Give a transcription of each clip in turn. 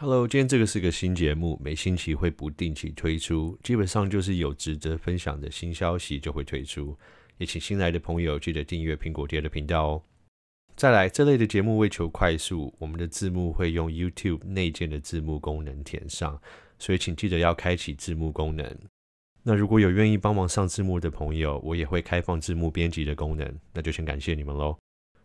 Hello，今天这个是个新节目，每星期会不定期推出，基本上就是有值得分享的新消息就会推出。也请新来的朋友记得订阅苹果爹的频道哦。再来，这类的节目为求快速，我们的字幕会用 YouTube 内建的字幕功能填上，所以请记得要开启字幕功能。那如果有愿意帮忙上字幕的朋友，我也会开放字幕编辑的功能，那就先感谢你们喽。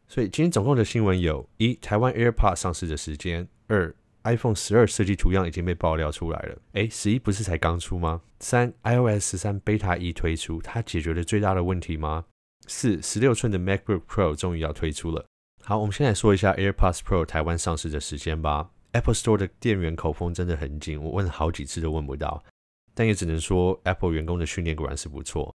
所以今天总共的新闻有一，台湾 AirPods 上市的时间；二。iPhone 十二设计图样已经被爆料出来了。诶，十一不是才刚出吗？三，iOS 十三 Beta 一推出，它解决了最大的问题吗？四，十六寸的 MacBook Pro 终于要推出了。好，我们先来说一下 AirPods Pro 台湾上市的时间吧。Apple Store 的店员口风真的很紧，我问好几次都问不到，但也只能说 Apple 员工的训练果然是不错，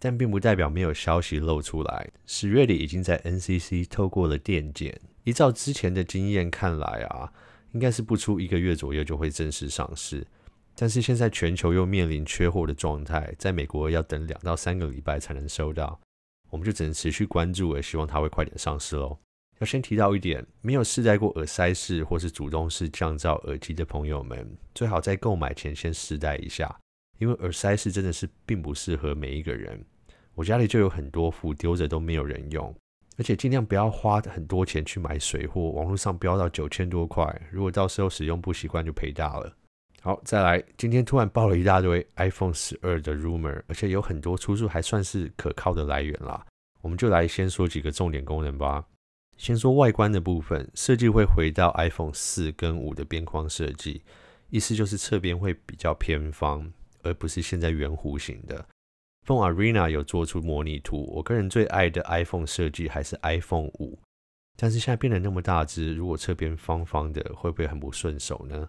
但并不代表没有消息漏出来。十月底已经在 NCC 透过了电检，依照之前的经验看来啊。应该是不出一个月左右就会正式上市，但是现在全球又面临缺货的状态，在美国要等两到三个礼拜才能收到，我们就只能持续关注，也希望它会快点上市喽。要先提到一点，没有试戴过耳塞式或是主动式降噪耳机的朋友们，最好在购买前先试戴一下，因为耳塞式真的是并不适合每一个人。我家里就有很多副，丢着都没有人用。而且尽量不要花很多钱去买水货，网络上标到九千多块，如果到时候使用不习惯就赔大了。好，再来，今天突然爆了一大堆 iPhone 十二的 rumor，而且有很多出处还算是可靠的来源啦。我们就来先说几个重点功能吧。先说外观的部分，设计会回到 iPhone 四跟五的边框设计，意思就是侧边会比较偏方，而不是现在圆弧形的。i Phone Arena 有做出模拟图，我个人最爱的 iPhone 设计还是 iPhone 五，但是现在变得那么大只，如果侧边方方的，会不会很不顺手呢？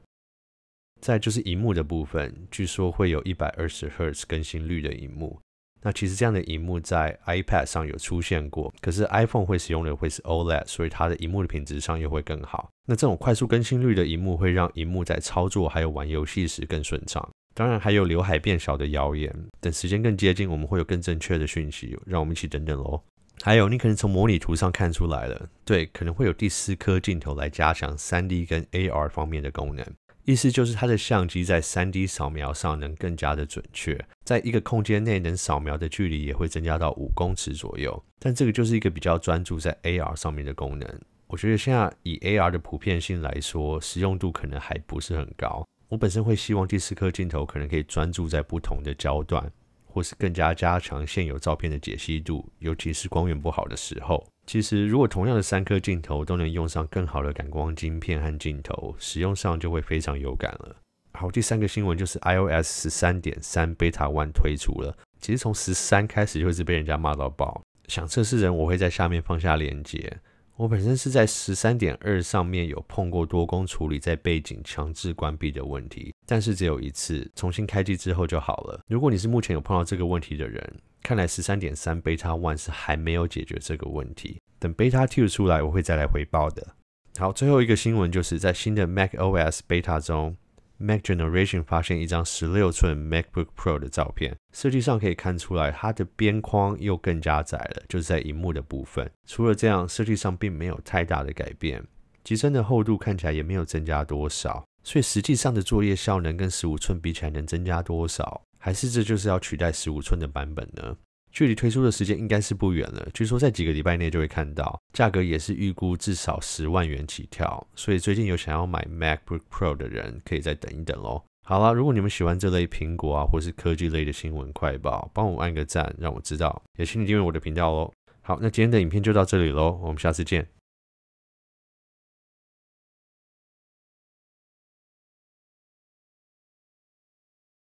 再就是荧幕的部分，据说会有一百二十赫兹更新率的荧幕，那其实这样的荧幕在 iPad 上有出现过，可是 iPhone 会使用的会是 OLED，所以它的荧幕的品质上又会更好。那这种快速更新率的荧幕会让荧幕在操作还有玩游戏时更顺畅。当然还有刘海变小的谣言，等时间更接近，我们会有更正确的讯息，让我们一起等等喽。还有，你可能从模拟图上看出来了，对，可能会有第四颗镜头来加强三 D 跟 AR 方面的功能，意思就是它的相机在三 D 扫描上能更加的准确，在一个空间内能扫描的距离也会增加到五公尺左右。但这个就是一个比较专注在 AR 上面的功能，我觉得现在以 AR 的普遍性来说，实用度可能还不是很高。我本身会希望第四颗镜头可能可以专注在不同的焦段，或是更加加强现有照片的解析度，尤其是光源不好的时候。其实如果同样的三颗镜头都能用上更好的感光晶片和镜头，使用上就会非常有感了。好，第三个新闻就是 iOS 十三点三 Beta One 推出了。其实从十三开始就是被人家骂到爆，想测试人我会在下面放下链接。我本身是在十三点二上面有碰过多工处理在背景强制关闭的问题，但是只有一次，重新开机之后就好了。如果你是目前有碰到这个问题的人，看来十三点三 beta one 是还没有解决这个问题，等 beta two 出来我会再来回报的。好，最后一个新闻就是在新的 Mac OS beta 中。Mac Generation 发现一张十六寸 MacBook Pro 的照片，设计上可以看出来，它的边框又更加窄了，就是在荧幕的部分。除了这样，设计上并没有太大的改变，机身的厚度看起来也没有增加多少，所以实际上的作业效能跟十五寸比起来能增加多少？还是这就是要取代十五寸的版本呢？距离推出的时间应该是不远了，据说在几个礼拜内就会看到，价格也是预估至少十万元起跳，所以最近有想要买 Macbook Pro 的人可以再等一等哦。好了，如果你们喜欢这类苹果啊或是科技类的新闻快报，帮我按个赞，让我知道，也请订阅我的频道哦。好，那今天的影片就到这里喽，我们下次见。